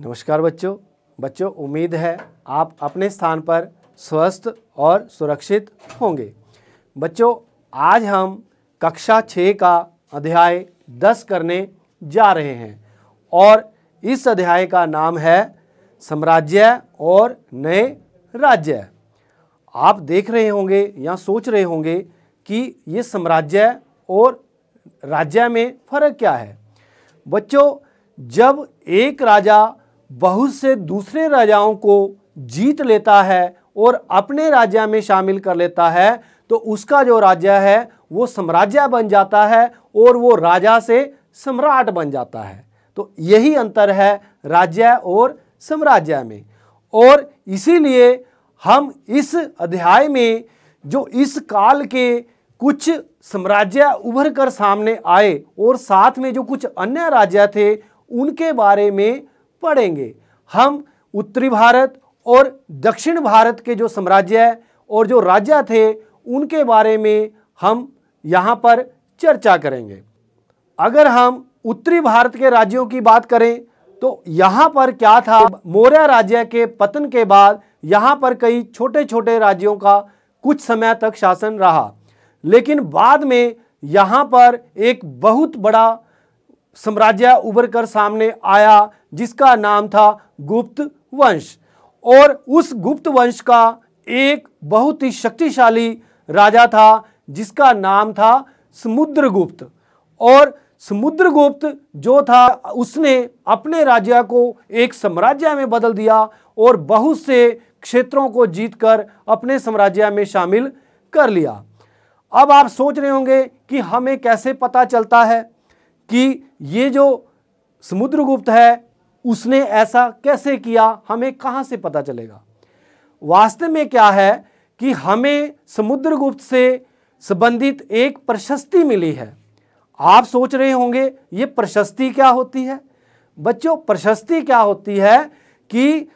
नमस्कार बच्चों बच्चों उम्मीद है आप अपने स्थान पर स्वस्थ और सुरक्षित होंगे बच्चों आज हम कक्षा छः का अध्याय दस करने जा रहे हैं और इस अध्याय का नाम है साम्राज्य और नए राज्य आप देख रहे होंगे या सोच रहे होंगे कि ये साम्राज्य और राज्य में फ़र्क क्या है बच्चों जब एक राजा बहुत से दूसरे राजाओं को जीत लेता है और अपने राज्य में शामिल कर लेता है तो उसका जो राज्य है वो साम्राज्य बन जाता है और वो राजा से सम्राट बन जाता है तो यही अंतर है राज्य और साम्राज्य में और इसीलिए हम इस अध्याय में जो इस काल के कुछ साम्राज्य उभर कर सामने आए और साथ में जो कुछ अन्य राज्य थे उनके बारे में पढ़ेंगे हम उत्तरी भारत और दक्षिण भारत के जो साम्राज्य और जो राज्य थे उनके बारे में हम यहाँ पर चर्चा करेंगे अगर हम उत्तरी भारत के राज्यों की बात करें तो यहाँ पर क्या था मौर्य राज्य के पतन के बाद यहाँ पर कई छोटे छोटे राज्यों का कुछ समय तक शासन रहा लेकिन बाद में यहाँ पर एक बहुत बड़ा साम्राज्य उभर कर सामने आया जिसका नाम था गुप्त वंश और उस गुप्त वंश का एक बहुत ही शक्तिशाली राजा था जिसका नाम था समुद्रगुप्त और समुद्रगुप्त जो था उसने अपने राज्य को एक साम्राज्य में बदल दिया और बहुत से क्षेत्रों को जीतकर अपने साम्राज्य में शामिल कर लिया अब आप सोच रहे होंगे कि हमें कैसे पता चलता है कि ये जो समुद्रगुप्त है उसने ऐसा कैसे किया हमें कहाँ से पता चलेगा वास्तव में क्या है कि हमें समुद्रगुप्त से संबंधित एक प्रशस्ति मिली है आप सोच रहे होंगे ये प्रशस्ति क्या होती है बच्चों प्रशस्ति क्या होती है कि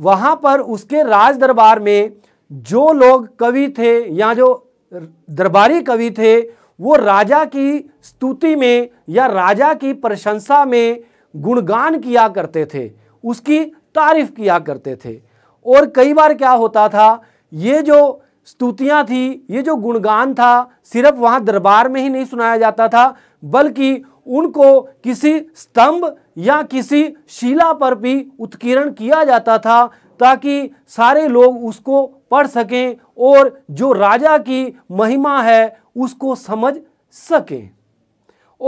वहाँ पर उसके राज दरबार में जो लोग कवि थे या जो दरबारी कवि थे वो राजा की स्तुति में या राजा की प्रशंसा में गुणगान किया करते थे उसकी तारीफ किया करते थे और कई बार क्या होता था ये जो स्तुतियाँ थी ये जो गुणगान था सिर्फ वहाँ दरबार में ही नहीं सुनाया जाता था बल्कि उनको किसी स्तंभ या किसी शिला पर भी उत्कीर्ण किया जाता था ताकि सारे लोग उसको पढ़ सकें और जो राजा की महिमा है उसको समझ सकें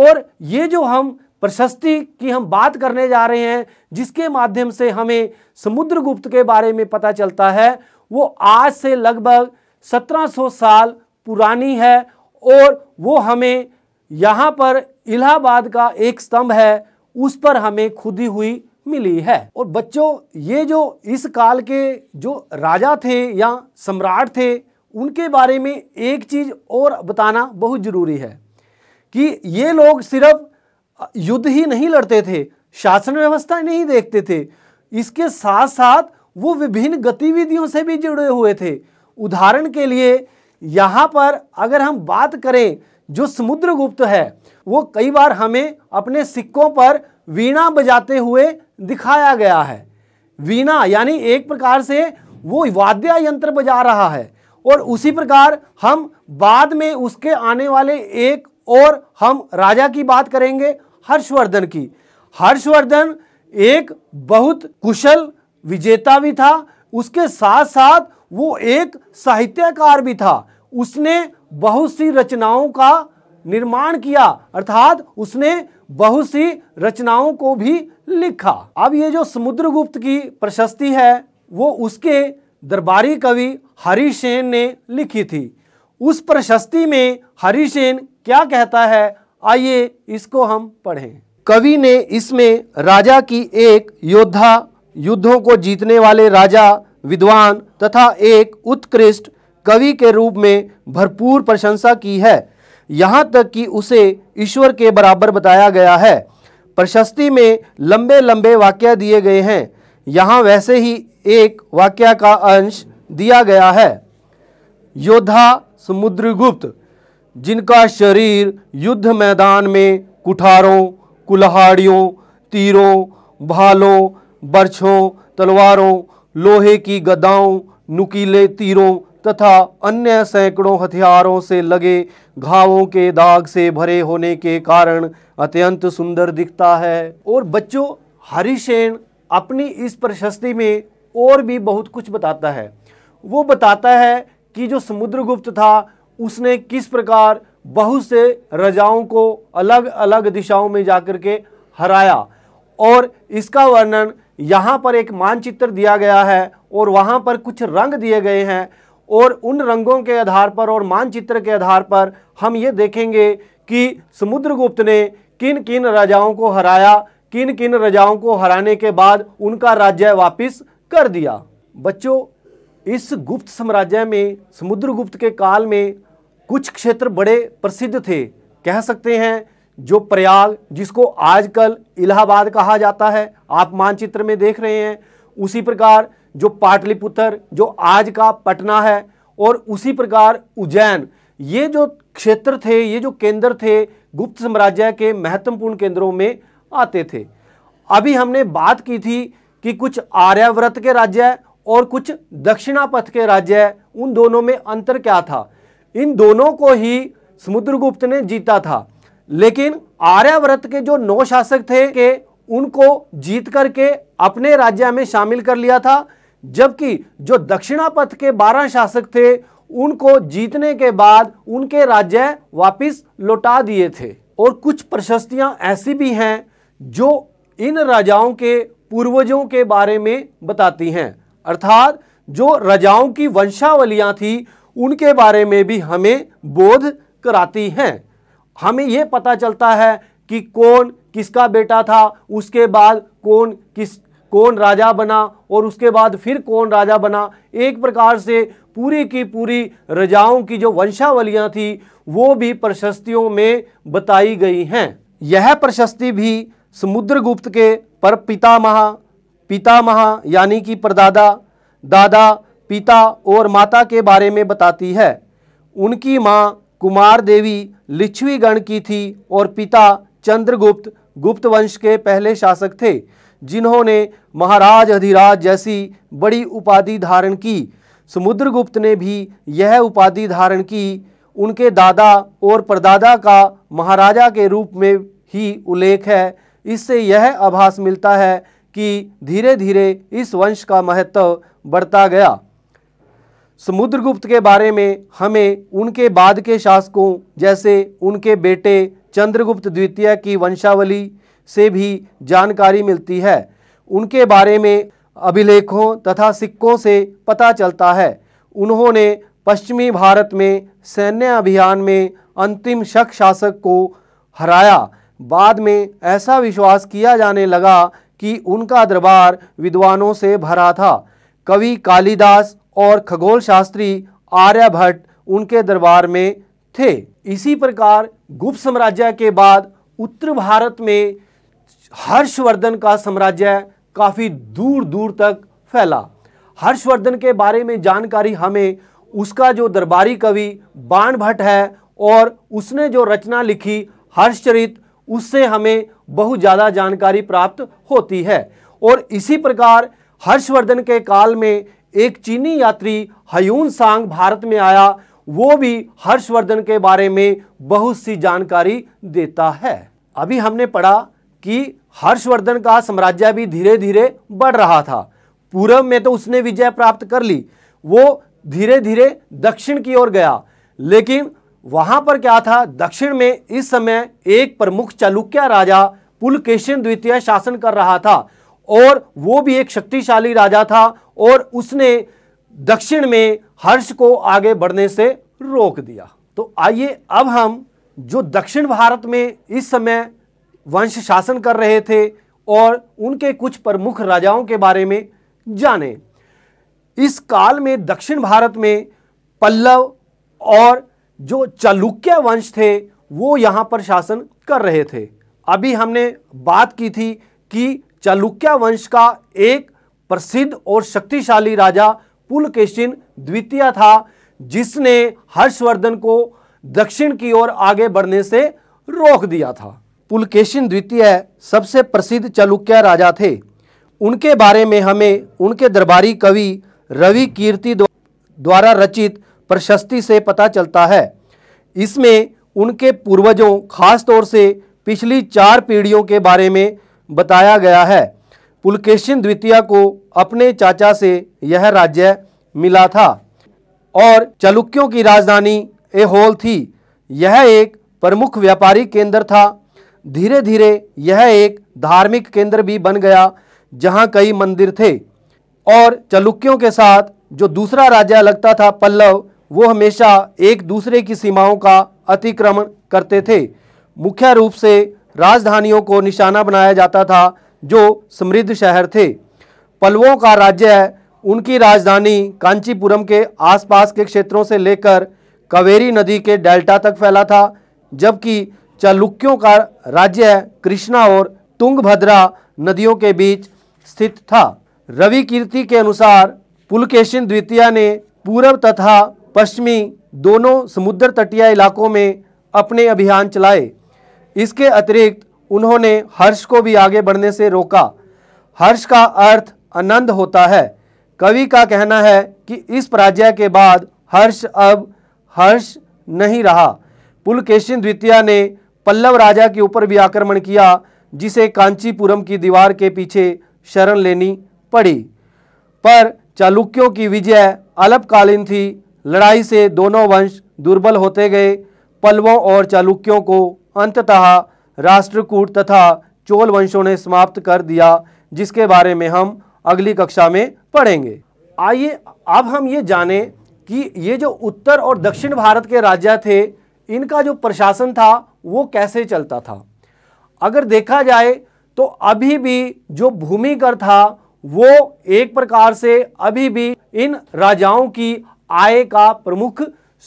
और ये जो हम प्रशस्ति की हम बात करने जा रहे हैं जिसके माध्यम से हमें समुद्रगुप्त के बारे में पता चलता है वो आज से लगभग 1700 साल पुरानी है और वो हमें यहाँ पर इलाहाबाद का एक स्तंभ है उस पर हमें खुदी हुई मिली है और बच्चों ये जो इस काल के जो राजा थे या सम्राट थे उनके बारे में एक चीज़ और बताना बहुत ज़रूरी है कि ये लोग सिर्फ युद्ध ही नहीं लड़ते थे शासन व्यवस्था नहीं देखते थे इसके साथ साथ वो विभिन्न गतिविधियों से भी जुड़े हुए थे उदाहरण के लिए यहाँ पर अगर हम बात करें जो समुद्रगुप्त है वो कई बार हमें अपने सिक्कों पर वीणा बजाते हुए दिखाया गया है वीणा यानी एक प्रकार से वो वाद्य यंत्र बजा रहा है और उसी प्रकार हम बाद में उसके आने वाले एक और हम राजा की बात करेंगे हर्षवर्धन की हर्षवर्धन एक बहुत कुशल विजेता भी था उसके साथ साथ वो एक साहित्यकार भी था उसने बहुत सी रचनाओं का निर्माण किया अर्थात उसने बहुत सी रचनाओं को भी लिखा अब ये जो समुद्रगुप्त की प्रशस्ति है वो उसके दरबारी कवि हरिसेन ने लिखी थी उस प्रशस्ति में हरिसेन क्या कहता है आइए इसको हम पढ़ें कवि ने इसमें राजा की एक योद्धा युद्धों को जीतने वाले राजा विद्वान तथा एक उत्कृष्ट कवि के रूप में भरपूर प्रशंसा की है यहाँ तक कि उसे ईश्वर के बराबर बताया गया है प्रशस्ति में लंबे लंबे वाक्य दिए गए हैं यहाँ वैसे ही एक वाक्य का अंश दिया गया है योद्धा समुद्रगुप्त जिनका शरीर युद्ध मैदान में कुठारों कुल्हाड़ियों तीरों भालों बर्छों तलवारों लोहे की गदाओं नुकीले तीरों तथा अन्य सैकड़ों हथियारों से लगे घावों के दाग से भरे होने के कारण अत्यंत सुंदर दिखता है और बच्चों हरिशेन अपनी इस प्रशस्ति में और भी बहुत कुछ बताता है वो बताता है कि जो समुद्रगुप्त था उसने किस प्रकार बहुत से रजाओं को अलग अलग दिशाओं में जाकर के हराया और इसका वर्णन यहाँ पर एक मानचित्र दिया गया है और वहाँ पर कुछ रंग दिए गए हैं और उन रंगों के आधार पर और मानचित्र के आधार पर हम ये देखेंगे कि समुद्रगुप्त ने किन किन राजाओं को हराया किन किन राजाओं को हराने के बाद उनका राज्य वापस कर दिया बच्चों इस गुप्त साम्राज्य में समुद्रगुप्त के काल में कुछ क्षेत्र बड़े प्रसिद्ध थे कह सकते हैं जो प्रयाग जिसको आजकल इलाहाबाद कहा जाता है आप मानचित्र में देख रहे हैं उसी प्रकार जो पाटलिपुत्र जो आज का पटना है और उसी प्रकार उज्जैन ये जो क्षेत्र थे ये जो केंद्र थे गुप्त साम्राज्य के महत्वपूर्ण केंद्रों में आते थे अभी हमने बात की थी कि कुछ आर्यव्रत के राज्य और कुछ दक्षिणा पथ के राज्य है उन दोनों में अंतर क्या था इन दोनों को ही समुद्रगुप्त ने जीता था लेकिन आर्यावर्त के जो नौ शासक थे के उनको जीत करके अपने राज्य में शामिल कर लिया था जबकि जो दक्षिणा पथ के बारह शासक थे उनको जीतने के बाद उनके राज्य वापस लौटा दिए थे और कुछ प्रशस्तियां ऐसी भी हैं जो इन राजाओं के पूर्वजों के बारे में बताती हैं अर्थात जो राजाओं की वंशावलियाँ थी उनके बारे में भी हमें बोध कराती हैं हमें यह पता चलता है कि कौन किसका बेटा था उसके बाद कौन किस कौन राजा बना और उसके बाद फिर कौन राजा बना एक प्रकार से पूरी की पूरी राजाओं की जो वंशावलियाँ थी वो भी प्रशस्तियों में बताई गई हैं यह प्रशस्ति भी समुद्रगुप्त के पर पितामह पितामह यानी कि परदादा दादा पिता और माता के बारे में बताती है उनकी माँ कुमार देवी लिच्छवी गण की थी और पिता चंद्रगुप्त गुप्त वंश के पहले शासक थे जिन्होंने महाराज अधिराज जैसी बड़ी उपाधि धारण की समुद्रगुप्त ने भी यह उपाधि धारण की उनके दादा और परदादा का महाराजा के रूप में ही उल्लेख है इससे यह आभास मिलता है कि धीरे धीरे इस वंश का महत्व बढ़ता गया समुद्रगुप्त के बारे में हमें उनके बाद के शासकों जैसे उनके बेटे चंद्रगुप्त द्वितीय की वंशावली से भी जानकारी मिलती है उनके बारे में अभिलेखों तथा सिक्कों से पता चलता है उन्होंने पश्चिमी भारत में सैन्य अभियान में अंतिम शक शासक को हराया बाद में ऐसा विश्वास किया जाने लगा कि उनका दरबार विद्वानों से भरा था कवि कालिदास और खगोल शास्त्री आर्यभट्ट उनके दरबार में थे इसी प्रकार गुप्त साम्राज्य के बाद उत्तर भारत में हर्षवर्धन का साम्राज्य काफ़ी दूर दूर तक फैला हर्षवर्धन के बारे में जानकारी हमें उसका जो दरबारी कवि बाण भट्ट है और उसने जो रचना लिखी हर्षचरित उससे हमें बहुत ज़्यादा जानकारी प्राप्त होती है और इसी प्रकार हर्षवर्धन के काल में एक चीनी यात्री हयून सांग भारत में आया वो भी हर्षवर्धन के बारे में बहुत सी जानकारी देता है अभी हमने पढ़ा कि हर्षवर्धन का साम्राज्य भी धीरे धीरे बढ़ रहा था पूर्व में तो उसने विजय प्राप्त कर ली वो धीरे धीरे दक्षिण की ओर गया लेकिन वहां पर क्या था दक्षिण में इस समय एक प्रमुख चालुक्य राजा पुलकेशन द्वितीय शासन कर रहा था और वो भी एक शक्तिशाली राजा था और उसने दक्षिण में हर्ष को आगे बढ़ने से रोक दिया तो आइए अब हम जो दक्षिण भारत में इस समय वंश शासन कर रहे थे और उनके कुछ प्रमुख राजाओं के बारे में जानें इस काल में दक्षिण भारत में पल्लव और जो चालुक्य वंश थे वो यहाँ पर शासन कर रहे थे अभी हमने बात की थी कि चालुक्य वंश का एक प्रसिद्ध और शक्तिशाली राजा पुलकेशिन द्वितीय था जिसने हर्षवर्धन को दक्षिण की ओर आगे बढ़ने से रोक दिया था पुलकेशिन द्वितीय सबसे प्रसिद्ध चालुक्य राजा थे उनके बारे में हमें उनके दरबारी कवि रवि कीर्ति द्वारा रचित प्रशस्ति से पता चलता है इसमें उनके पूर्वजों खासतौर से पिछली चार पीढ़ियों के बारे में बताया गया है पुलकेशिन द्वितीय को अपने चाचा से यह राज्य मिला था और चालुक्यों की राजधानी एहोल थी यह एक प्रमुख व्यापारी केंद्र था धीरे धीरे यह एक धार्मिक केंद्र भी बन गया जहां कई मंदिर थे और चालुक्यों के साथ जो दूसरा राज्य लगता था पल्लव वो हमेशा एक दूसरे की सीमाओं का अतिक्रमण करते थे मुख्य रूप से राजधानियों को निशाना बनाया जाता था जो समृद्ध शहर थे पलवों का राज्य उनकी राजधानी कांचीपुरम के आसपास के क्षेत्रों से लेकर कावेरी नदी के डेल्टा तक फैला था जबकि चालुक्यों का राज्य कृष्णा और तुंगभद्रा नदियों के बीच स्थित था रवि कीर्ति के अनुसार पुलकेशिन द्वितीय ने पूर्व तथा पश्चिमी दोनों समुद्र तटीय इलाकों में अपने अभियान चलाए इसके अतिरिक्त उन्होंने हर्ष को भी आगे बढ़ने से रोका हर्ष का अर्थ आनंद होता है कवि का कहना है कि इस पराजय के बाद हर्ष अब हर्ष नहीं रहा पुलकेशिन द्वितीय ने पल्लव राजा के ऊपर भी आक्रमण किया जिसे कांचीपुरम की दीवार के पीछे शरण लेनी पड़ी पर चालुक्यों की विजय अल्पकालीन थी लड़ाई से दोनों वंश दुर्बल होते गए पल्लवों और चालुक्यों को अंततः राष्ट्रकूट तथा चोल वंशों ने समाप्त कर दिया जिसके बारे में हम अगली कक्षा में पढ़ेंगे आइए अब हम ये जाने कि ये जो उत्तर और दक्षिण भारत के राज्य थे इनका जो प्रशासन था वो कैसे चलता था अगर देखा जाए तो अभी भी जो भूमि कर था वो एक प्रकार से अभी भी इन राजाओं की आय का प्रमुख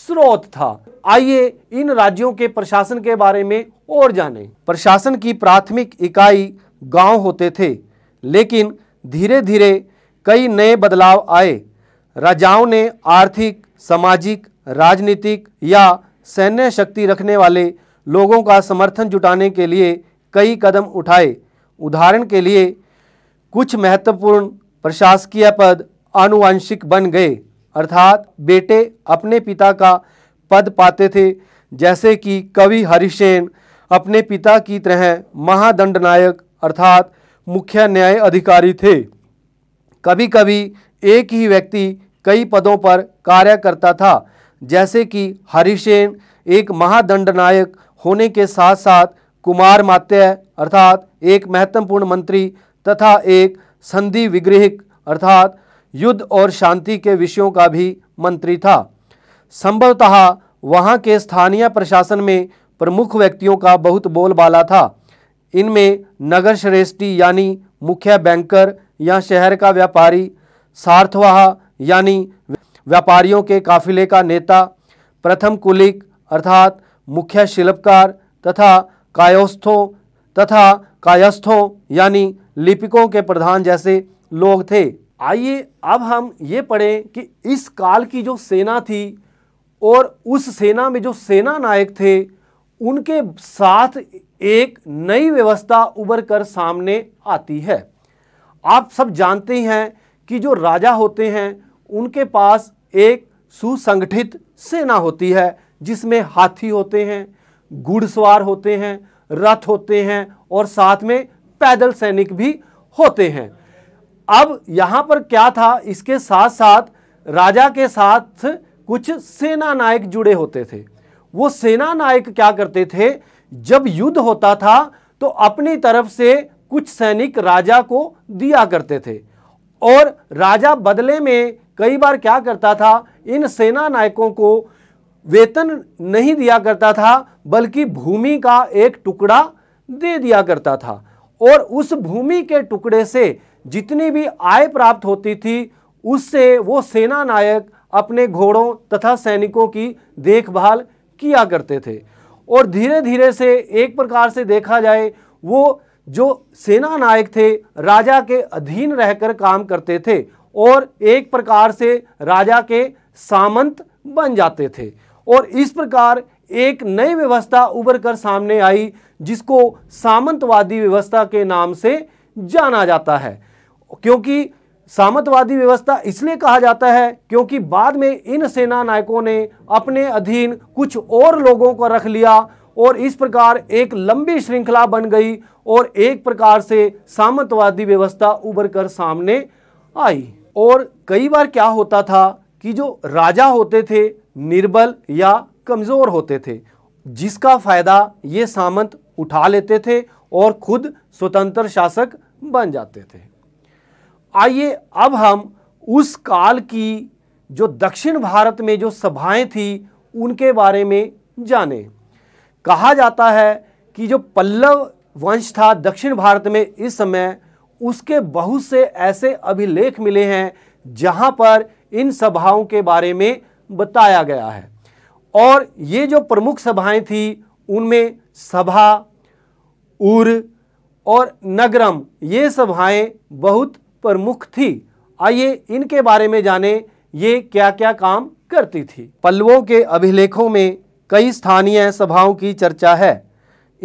स्रोत था आइए इन राज्यों के प्रशासन के बारे में और जानें। प्रशासन की प्राथमिक इकाई गांव होते थे लेकिन धीरे धीरे कई नए बदलाव आए राजाओं ने आर्थिक सामाजिक राजनीतिक या सैन्य शक्ति रखने वाले लोगों का समर्थन जुटाने के लिए कई कदम उठाए उदाहरण के लिए कुछ महत्वपूर्ण प्रशासकीय पद आनुवंशिक बन गए अर्थात बेटे अपने पिता का पद पाते थे जैसे कि कवि हरिसेन अपने पिता की तरह महादंड नायक अर्थात मुख्य न्याय अधिकारी थे कभी कभी एक ही व्यक्ति कई पदों पर कार्य करता था जैसे कि हरिसेन एक महादंड नायक होने के साथ साथ कुमार मात्य अर्थात एक महत्वपूर्ण मंत्री तथा एक संधि विग्रहिक अर्थात युद्ध और शांति के विषयों का भी मंत्री था संभवतः वहां के स्थानीय प्रशासन में प्रमुख व्यक्तियों का बहुत बोलबाला था इनमें नगर श्रेष्ठी यानी मुख्य बैंकर या शहर का व्यापारी सार्थवाह यानी व्यापारियों के काफिले का नेता प्रथम कुलिक अर्थात मुख्य शिल्पकार तथा कायोस्थों तथा कायस्थों यानी लिपिकों के प्रधान जैसे लोग थे आइए अब हम ये पढ़ें कि इस काल की जो सेना थी और उस सेना में जो सेना नायक थे उनके साथ एक नई व्यवस्था उभर कर सामने आती है आप सब जानते हैं कि जो राजा होते हैं उनके पास एक सुसंगठित सेना होती है जिसमें हाथी होते हैं घुड़सवार होते हैं रथ होते हैं और साथ में पैदल सैनिक भी होते हैं अब यहाँ पर क्या था इसके साथ साथ राजा के साथ कुछ सेना नायक जुड़े होते थे वो सेना नायक क्या करते थे जब युद्ध होता था तो अपनी तरफ से कुछ सैनिक राजा को दिया करते थे और राजा बदले में कई बार क्या करता था इन सेना नायकों को वेतन नहीं दिया करता था बल्कि भूमि का एक टुकड़ा दे दिया करता था और उस भूमि के टुकड़े से जितनी भी आय प्राप्त होती थी उससे वो सेना नायक अपने घोड़ों तथा सैनिकों की देखभाल किया करते थे और धीरे धीरे से एक प्रकार से देखा जाए वो जो सेना नायक थे राजा के अधीन रहकर काम करते थे और एक प्रकार से राजा के सामंत बन जाते थे और इस प्रकार एक नई व्यवस्था उभर कर सामने आई जिसको सामंतवादी व्यवस्था के नाम से जाना जाता है क्योंकि सामंतवादी व्यवस्था इसलिए कहा जाता है क्योंकि बाद में इन सेना नायकों ने अपने अधीन कुछ और लोगों को रख लिया और इस प्रकार एक लंबी श्रृंखला बन गई और एक प्रकार से सामंतवादी व्यवस्था उभर कर सामने आई और कई बार क्या होता था कि जो राजा होते थे निर्बल या कमज़ोर होते थे जिसका फ़ायदा ये सामंत उठा लेते थे और खुद स्वतंत्र शासक बन जाते थे आइए अब हम उस काल की जो दक्षिण भारत में जो सभाएं थी उनके बारे में जाने कहा जाता है कि जो पल्लव वंश था दक्षिण भारत में इस समय उसके बहुत से ऐसे अभिलेख मिले हैं जहां पर इन सभाओं के बारे में बताया गया है और ये जो प्रमुख सभाएं थी उनमें सभा उर और नगरम ये सभाएं बहुत प्रमुख थी आइए इनके बारे में जाने ये क्या क्या काम करती थी पल्लवों के अभिलेखों में कई स्थानीय सभाओं की चर्चा है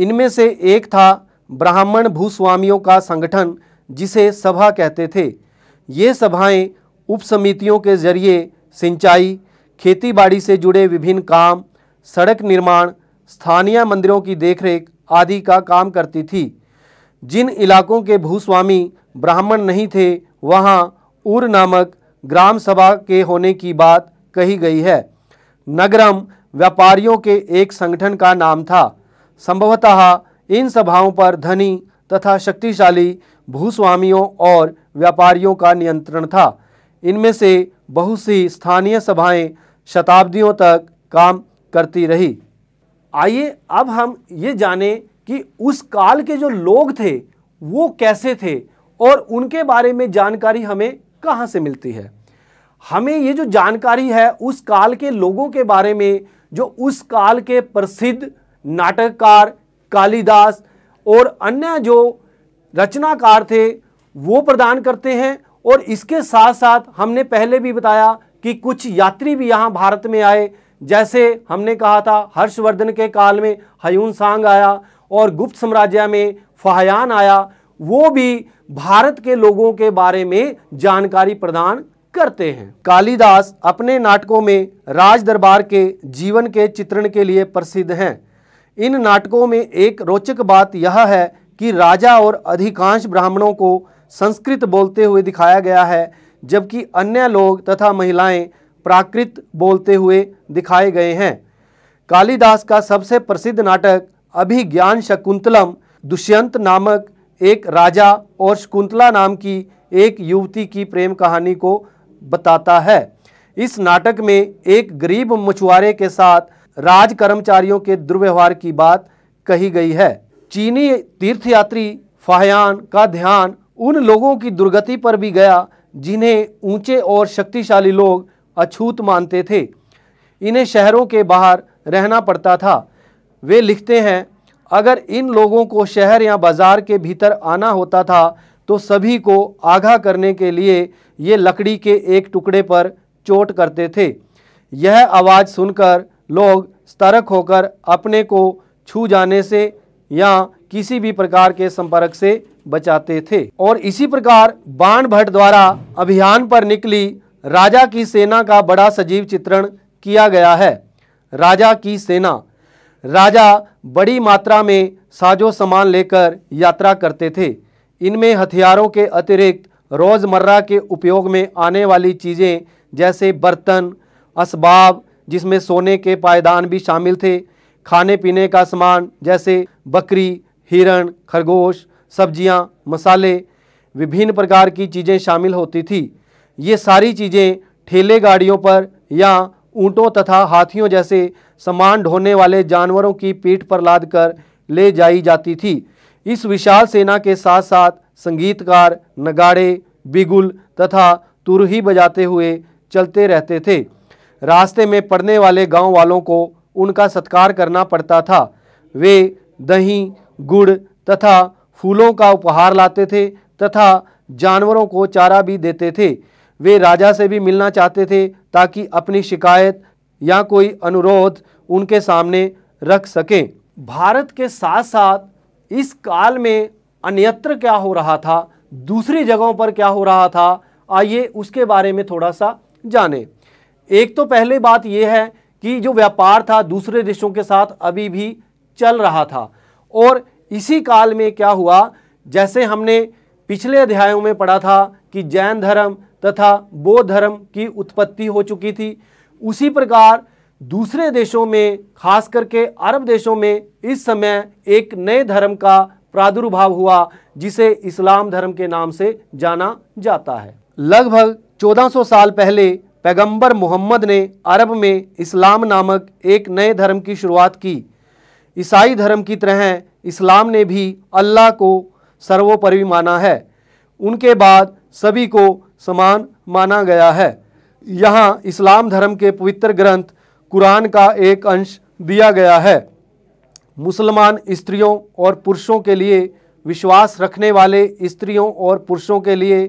इनमें से एक था ब्राह्मण भूस्वामियों का संगठन जिसे सभा कहते थे ये सभाएं उपसमितियों के जरिए सिंचाई खेतीबाड़ी से जुड़े विभिन्न काम सड़क निर्माण स्थानीय मंदिरों की देखरेख आदि का काम करती थी जिन इलाकों के भूस्वामी ब्राह्मण नहीं थे वहाँ उर नामक ग्राम सभा के होने की बात कही गई है नगरम व्यापारियों के एक संगठन का नाम था संभवतः इन सभाओं पर धनी तथा शक्तिशाली भूस्वामियों और व्यापारियों का नियंत्रण था इनमें से बहुत सी स्थानीय सभाएं शताब्दियों तक काम करती रही आइए अब हम ये जानें कि उस काल के जो लोग थे वो कैसे थे और उनके बारे में जानकारी हमें कहाँ से मिलती है हमें ये जो जानकारी है उस काल के लोगों के बारे में जो उस काल के प्रसिद्ध नाटककार कालिदास और अन्य जो रचनाकार थे वो प्रदान करते हैं और इसके साथ साथ हमने पहले भी बताया कि कुछ यात्री भी यहाँ भारत में आए जैसे हमने कहा था हर्षवर्धन के काल में हयून सांग आया और गुप्त साम्राज्य में फहयान आया वो भी भारत के लोगों के बारे में जानकारी प्रदान करते हैं कालिदास अपने नाटकों में राज दरबार के जीवन के चित्रण के लिए प्रसिद्ध हैं इन नाटकों में एक रोचक बात यह है कि राजा और अधिकांश ब्राह्मणों को संस्कृत बोलते हुए दिखाया गया है जबकि अन्य लोग तथा महिलाएं प्राकृत बोलते हुए दिखाए गए हैं कालिदास का सबसे प्रसिद्ध नाटक अभिज्ञान शकुंतलम दुष्यंत नामक एक राजा और शकुंतला नाम की एक युवती की प्रेम कहानी को बताता है इस नाटक में एक गरीब मछुआरे के साथ राज कर्मचारियों के दुर्व्यवहार की बात कही गई है चीनी तीर्थयात्री फाहयान का ध्यान उन लोगों की दुर्गति पर भी गया जिन्हें ऊंचे और शक्तिशाली लोग अछूत मानते थे इन्हें शहरों के बाहर रहना पड़ता था वे लिखते हैं अगर इन लोगों को शहर या बाज़ार के भीतर आना होता था तो सभी को आगाह करने के लिए ये लकड़ी के एक टुकड़े पर चोट करते थे यह आवाज़ सुनकर लोग स्तरक होकर अपने को छू जाने से या किसी भी प्रकार के संपर्क से बचाते थे और इसी प्रकार बाण भट्ट द्वारा अभियान पर निकली राजा की सेना का बड़ा सजीव चित्रण किया गया है राजा की सेना राजा बड़ी मात्रा में साजो सामान लेकर यात्रा करते थे इनमें हथियारों के अतिरिक्त रोज़मर्रा के उपयोग में आने वाली चीज़ें जैसे बर्तन असबाब जिसमें सोने के पायदान भी शामिल थे खाने पीने का सामान जैसे बकरी हिरण खरगोश सब्जियां, मसाले विभिन्न प्रकार की चीज़ें शामिल होती थी ये सारी चीज़ें ठेले गाड़ियों पर या ऊँटों तथा हाथियों जैसे समान ढोने वाले जानवरों की पीठ पर लादकर ले जाई जाती थी इस विशाल सेना के साथ साथ संगीतकार नगाड़े बिगुल तथा तुरही बजाते हुए चलते रहते थे रास्ते में पड़ने वाले गांव वालों को उनका सत्कार करना पड़ता था वे दही गुड़ तथा फूलों का उपहार लाते थे तथा जानवरों को चारा भी देते थे वे राजा से भी मिलना चाहते थे ताकि अपनी शिकायत या कोई अनुरोध उनके सामने रख सकें भारत के साथ साथ इस काल में अन्यत्र क्या हो रहा था दूसरी जगहों पर क्या हो रहा था आइए उसके बारे में थोड़ा सा जानें एक तो पहले बात यह है कि जो व्यापार था दूसरे देशों के साथ अभी भी चल रहा था और इसी काल में क्या हुआ जैसे हमने पिछले अध्यायों में पढ़ा था कि जैन धर्म तथा बौद्ध धर्म की उत्पत्ति हो चुकी थी उसी प्रकार दूसरे देशों में खास करके अरब देशों में इस समय एक नए धर्म का प्रादुर्भाव हुआ जिसे इस्लाम धर्म के नाम से जाना जाता है लगभग 1400 साल पहले पैगंबर मोहम्मद ने अरब में इस्लाम नामक एक नए धर्म की शुरुआत की ईसाई धर्म की तरह इस्लाम ने भी अल्लाह को सर्वोपरि माना है उनके बाद सभी को समान माना गया है यहाँ इस्लाम धर्म के पवित्र ग्रंथ कुरान का एक अंश दिया गया है मुसलमान स्त्रियों और पुरुषों के लिए विश्वास रखने वाले स्त्रियों और पुरुषों के लिए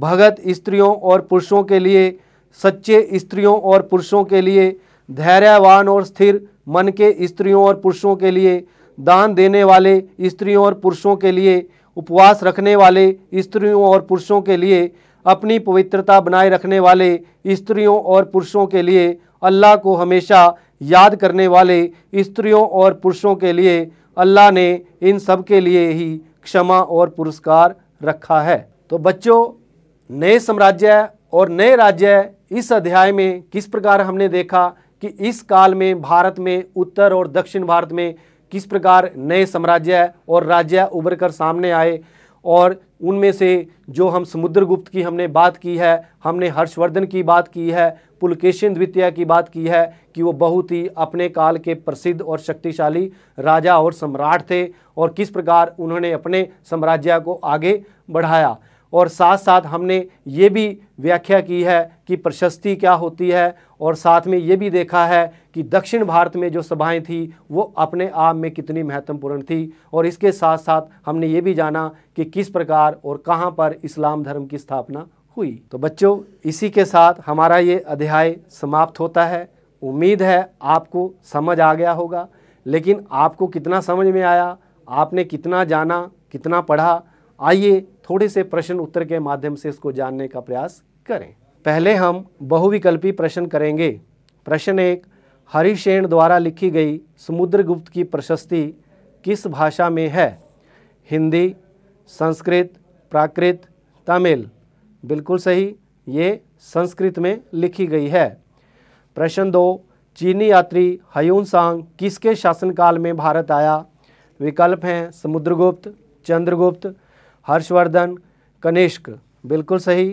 भगत स्त्रियों और पुरुषों के लिए सच्चे स्त्रियों और पुरुषों के लिए धैर्यवान और स्थिर मन के स्त्रियों और पुरुषों के लिए दान देने वाले स्त्रियों और पुरुषों के लिए उपवास रखने वाले स्त्रियों और पुरुषों के लिए अपनी पवित्रता बनाए रखने वाले स्त्रियों और पुरुषों के लिए अल्लाह को हमेशा याद करने वाले स्त्रियों और पुरुषों के लिए अल्लाह ने इन सब के लिए ही क्षमा और पुरस्कार रखा है तो बच्चों नए साम्राज्य और नए राज्य इस अध्याय में किस प्रकार हमने देखा कि इस काल में भारत में उत्तर और दक्षिण भारत में किस प्रकार नए साम्राज्य और राज्य उभर कर सामने आए और उनमें से जो हम समुद्रगुप्त की हमने बात की है हमने हर्षवर्धन की बात की है पुलकेशन द्वितीय की बात की है कि वो बहुत ही अपने काल के प्रसिद्ध और शक्तिशाली राजा और सम्राट थे और किस प्रकार उन्होंने अपने साम्राज्य को आगे बढ़ाया और साथ साथ हमने ये भी व्याख्या की है कि प्रशस्ति क्या होती है और साथ में ये भी देखा है कि दक्षिण भारत में जो सभाएं थी वो अपने आप में कितनी महत्वपूर्ण थी और इसके साथ साथ हमने ये भी जाना कि किस प्रकार और कहाँ पर इस्लाम धर्म की स्थापना हुई तो बच्चों इसी के साथ हमारा ये अध्याय समाप्त होता है उम्मीद है आपको समझ आ गया होगा लेकिन आपको कितना समझ में आया आपने कितना जाना कितना पढ़ा आइए थोड़े से प्रश्न उत्तर के माध्यम से इसको जानने का प्रयास करें पहले हम बहुविकल्पी प्रश्न करेंगे प्रश्न एक हरिशेण द्वारा लिखी गई समुद्रगुप्त की प्रशस्ति किस भाषा में है हिंदी संस्कृत प्राकृत तमिल बिल्कुल सही ये संस्कृत में लिखी गई है प्रश्न दो चीनी यात्री हयून सांग किसके शासनकाल में भारत आया विकल्प हैं समुद्रगुप्त चंद्रगुप्त हर्षवर्धन कनिष्क बिल्कुल सही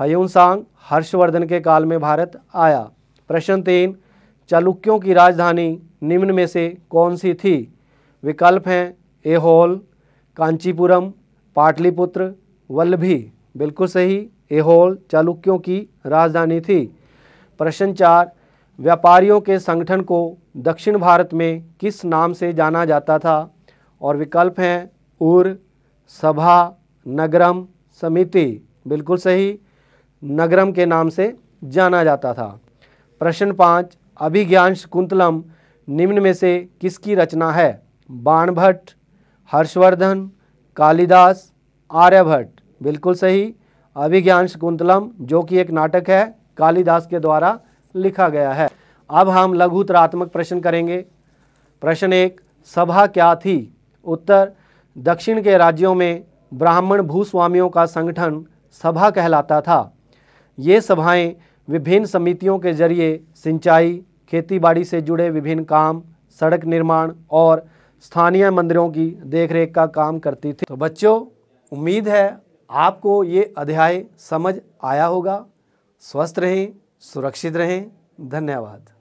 हयून सांग हर्षवर्धन के काल में भारत आया प्रश्न तीन चालुक्यों की राजधानी निम्न में से कौन सी थी विकल्प हैं एहोल कांचीपुरम पाटलिपुत्र वल्लभी बिल्कुल सही एहोल चालुक्यों की राजधानी थी प्रश्न चार व्यापारियों के संगठन को दक्षिण भारत में किस नाम से जाना जाता था और विकल्प हैं उर सभा नगरम समिति बिल्कुल सही नगरम के नाम से जाना जाता था प्रश्न पाँच अभिज्ञान शकुंतलम निम्न में से किसकी रचना है बाणभट्ट हर्षवर्धन कालिदास आर्यभट्ट बिल्कुल सही अभिज्ञान शकुंतलम जो कि एक नाटक है कालिदास के द्वारा लिखा गया है अब हम लघुतरात्मक प्रश्न करेंगे प्रश्न एक सभा क्या थी उत्तर दक्षिण के राज्यों में ब्राह्मण भूस्वामियों का संगठन सभा कहलाता था ये सभाएं विभिन्न समितियों के जरिए सिंचाई खेतीबाड़ी से जुड़े विभिन्न काम सड़क निर्माण और स्थानीय मंदिरों की देखरेख का काम करती थी तो बच्चों उम्मीद है आपको ये अध्याय समझ आया होगा स्वस्थ रहें सुरक्षित रहें धन्यवाद